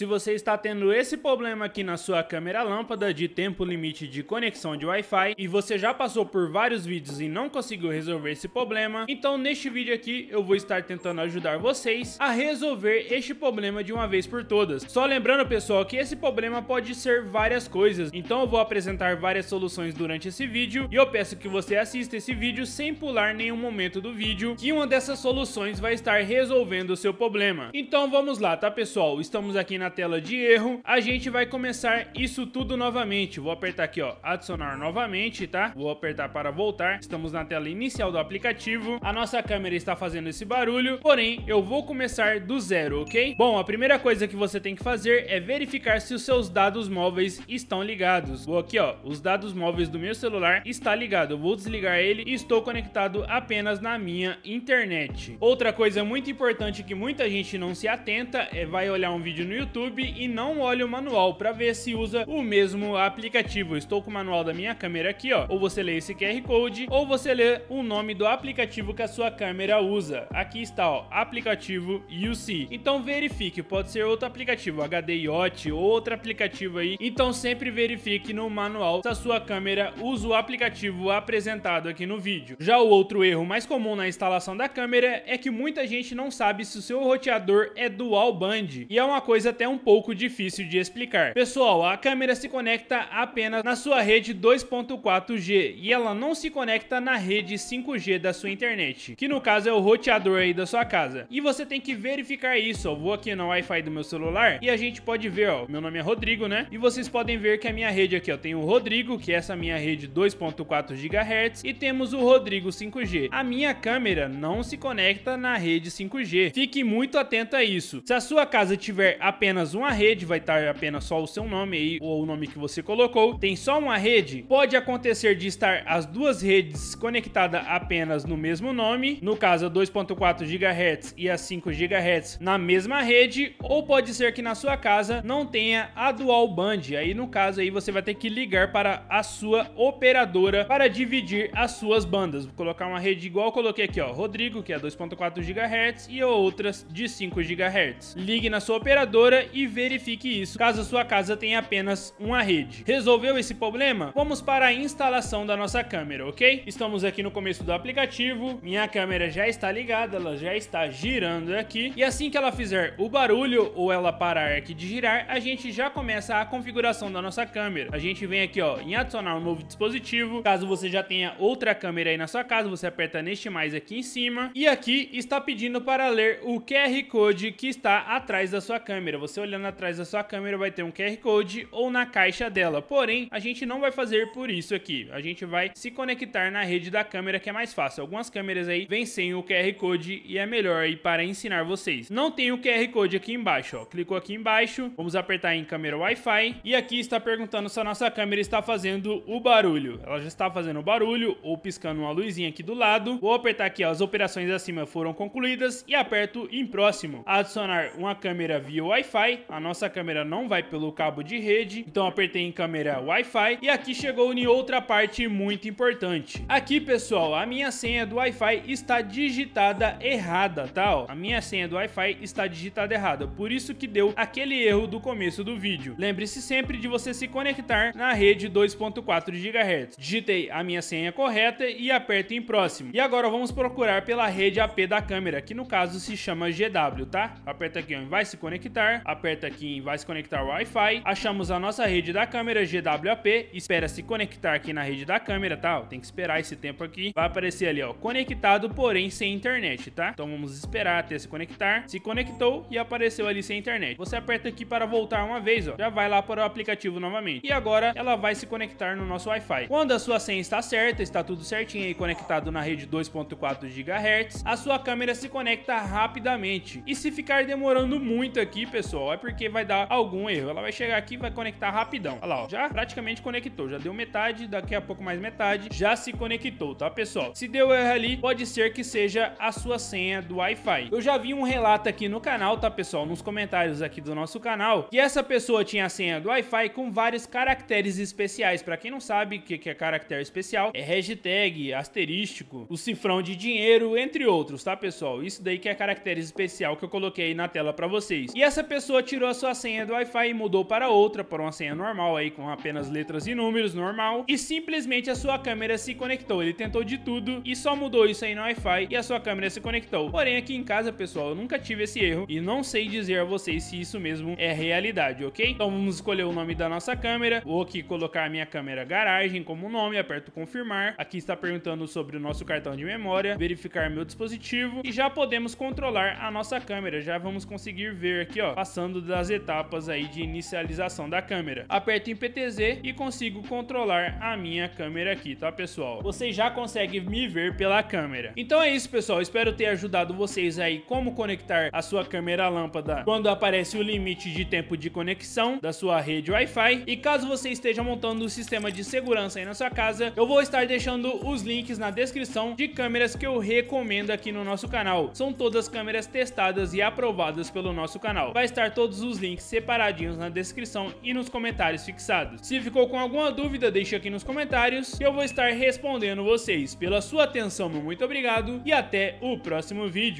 Se você está tendo esse problema aqui na sua câmera lâmpada de tempo limite de conexão de Wi-Fi e você já passou por vários vídeos e não conseguiu resolver esse problema, então neste vídeo aqui eu vou estar tentando ajudar vocês a resolver este problema de uma vez por todas. Só lembrando pessoal que esse problema pode ser várias coisas, então eu vou apresentar várias soluções durante esse vídeo e eu peço que você assista esse vídeo sem pular nenhum momento do vídeo que uma dessas soluções vai estar resolvendo o seu problema. Então vamos lá, tá pessoal? Estamos aqui na na tela de erro, a gente vai começar isso tudo novamente. Vou apertar aqui, ó, adicionar novamente, tá? Vou apertar para voltar. Estamos na tela inicial do aplicativo. A nossa câmera está fazendo esse barulho, porém, eu vou começar do zero, ok? Bom, a primeira coisa que você tem que fazer é verificar se os seus dados móveis estão ligados. Vou aqui, ó, os dados móveis do meu celular está ligado. Eu vou desligar ele e estou conectado apenas na minha internet. Outra coisa muito importante que muita gente não se atenta é vai olhar um vídeo no YouTube YouTube e não olha o manual para ver se usa o mesmo aplicativo. estou com o manual da minha câmera aqui, ó. Ou você lê esse QR Code ou você lê o nome do aplicativo que a sua câmera usa. Aqui está, ó, aplicativo UC. Então verifique, pode ser outro aplicativo, HD ou outro aplicativo aí. Então sempre verifique no manual se a sua câmera usa o aplicativo apresentado aqui no vídeo. Já o outro erro mais comum na instalação da câmera é que muita gente não sabe se o seu roteador é dual band. E é uma coisa até um pouco difícil de explicar. Pessoal, a câmera se conecta apenas na sua rede 2.4G e ela não se conecta na rede 5G da sua internet, que no caso é o roteador aí da sua casa. E você tem que verificar isso, ó. Vou aqui no Wi-Fi do meu celular e a gente pode ver, ó. Meu nome é Rodrigo, né? E vocês podem ver que a minha rede aqui, ó, tem o Rodrigo, que é essa minha rede 2.4 GHz, e temos o Rodrigo 5G. A minha câmera não se conecta na rede 5G. Fique muito atento a isso. Se a sua casa tiver apenas apenas uma rede, vai estar apenas só o seu nome aí ou o nome que você colocou. Tem só uma rede, pode acontecer de estar as duas redes conectadas apenas no mesmo nome, no caso a 2.4 GHz e a 5 GHz na mesma rede, ou pode ser que na sua casa não tenha a dual band. Aí no caso aí você vai ter que ligar para a sua operadora para dividir as suas bandas. Vou colocar uma rede igual eu coloquei aqui, ó, Rodrigo, que é 2.4 GHz e outras de 5 GHz. Ligue na sua operadora e verifique isso caso sua casa tenha apenas uma rede. Resolveu esse problema? Vamos para a instalação da nossa câmera, ok? Estamos aqui no começo do aplicativo, minha câmera já está ligada, ela já está girando aqui e assim que ela fizer o barulho ou ela parar aqui de girar, a gente já começa a configuração da nossa câmera. A gente vem aqui ó, em adicionar um novo dispositivo, caso você já tenha outra câmera aí na sua casa, você aperta neste mais aqui em cima e aqui está pedindo para ler o QR Code que está atrás da sua câmera. Você você olhando atrás da sua câmera vai ter um QR Code ou na caixa dela. Porém, a gente não vai fazer por isso aqui. A gente vai se conectar na rede da câmera que é mais fácil. Algumas câmeras aí vêm sem o QR Code e é melhor aí para ensinar vocês. Não tem o QR Code aqui embaixo, ó. Clicou aqui embaixo, vamos apertar em câmera Wi-Fi e aqui está perguntando se a nossa câmera está fazendo o barulho. Ela já está fazendo o barulho ou piscando uma luzinha aqui do lado. Vou apertar aqui, ó, as operações acima foram concluídas e aperto em próximo. Adicionar uma câmera via Wi-Fi Wi-Fi, a nossa câmera não vai pelo cabo de rede, então apertei em câmera Wi-Fi e aqui chegou em outra parte muito importante. Aqui, pessoal, a minha senha do Wi-Fi está digitada errada, tá? Ó, a minha senha do Wi-Fi está digitada errada, por isso que deu aquele erro do começo do vídeo. Lembre-se sempre de você se conectar na rede 2.4 GHz. Digitei a minha senha correta e aperto em próximo. E agora vamos procurar pela rede AP da câmera, que no caso se chama GW, tá? Aperta aqui ó, em vai se conectar, aperta aqui em vai se conectar Wi-Fi, achamos a nossa rede da câmera GWAP, espera se conectar aqui na rede da câmera, tá? Tem que esperar esse tempo aqui, vai aparecer ali, ó, conectado, porém sem internet, tá? Então vamos esperar até se conectar, se conectou e apareceu ali sem internet. Você aperta aqui para voltar uma vez, ó, já vai lá para o aplicativo novamente. E agora ela vai se conectar no nosso Wi-Fi. Quando a sua senha está certa, está tudo certinho aí conectado na rede 2.4 GHz, a sua câmera se conecta rapidamente. E se ficar demorando muito aqui, pessoal, é porque vai dar algum erro. Ela vai chegar aqui e vai conectar rapidão. Olha lá, ó, já praticamente conectou, já deu metade, daqui a pouco mais metade, já se conectou, tá, pessoal? Se deu erro ali, pode ser que seja a sua senha do Wi-Fi. Eu já vi um relato aqui no canal, tá, pessoal, nos comentários aqui do nosso canal, que essa pessoa tinha a senha do Wi-Fi com vários caracteres especiais. Para quem não sabe o que, é caractere especial, é hashtag, asterístico, o cifrão de dinheiro, entre outros, tá, pessoal? Isso daí que é caractere especial que eu coloquei na tela para vocês. E essa pessoa pessoa tirou a sua senha do Wi-Fi e mudou para outra, para uma senha normal aí, com apenas letras e números, normal, e simplesmente a sua câmera se conectou. Ele tentou de tudo e só mudou isso aí no Wi-Fi e a sua câmera se conectou. Porém, aqui em casa, pessoal, eu nunca tive esse erro e não sei dizer a vocês se isso mesmo é realidade, ok? Então vamos escolher o nome da nossa câmera, vou aqui colocar a minha câmera garagem como nome, aperto confirmar. Aqui está perguntando sobre o nosso cartão de memória, verificar meu dispositivo e já podemos controlar a nossa câmera. Já vamos conseguir ver aqui, ó, passando das etapas aí de inicialização da câmera. Aperto em PTZ e consigo controlar a minha câmera aqui, tá pessoal? Você já consegue me ver pela câmera. Então é isso pessoal, espero ter ajudado vocês aí como conectar a sua câmera lâmpada quando aparece o limite de tempo de conexão da sua rede Wi-Fi. E caso você esteja montando um sistema de segurança aí na sua casa, eu vou estar deixando os links na descrição de câmeras que eu recomendo aqui no nosso canal. São todas câmeras testadas e aprovadas pelo nosso canal. Vai estar todos os links separadinhos na descrição e nos comentários fixados. Se ficou com alguma dúvida, deixe aqui nos comentários que eu vou estar respondendo vocês. Pela sua atenção, meu muito obrigado e até o próximo vídeo.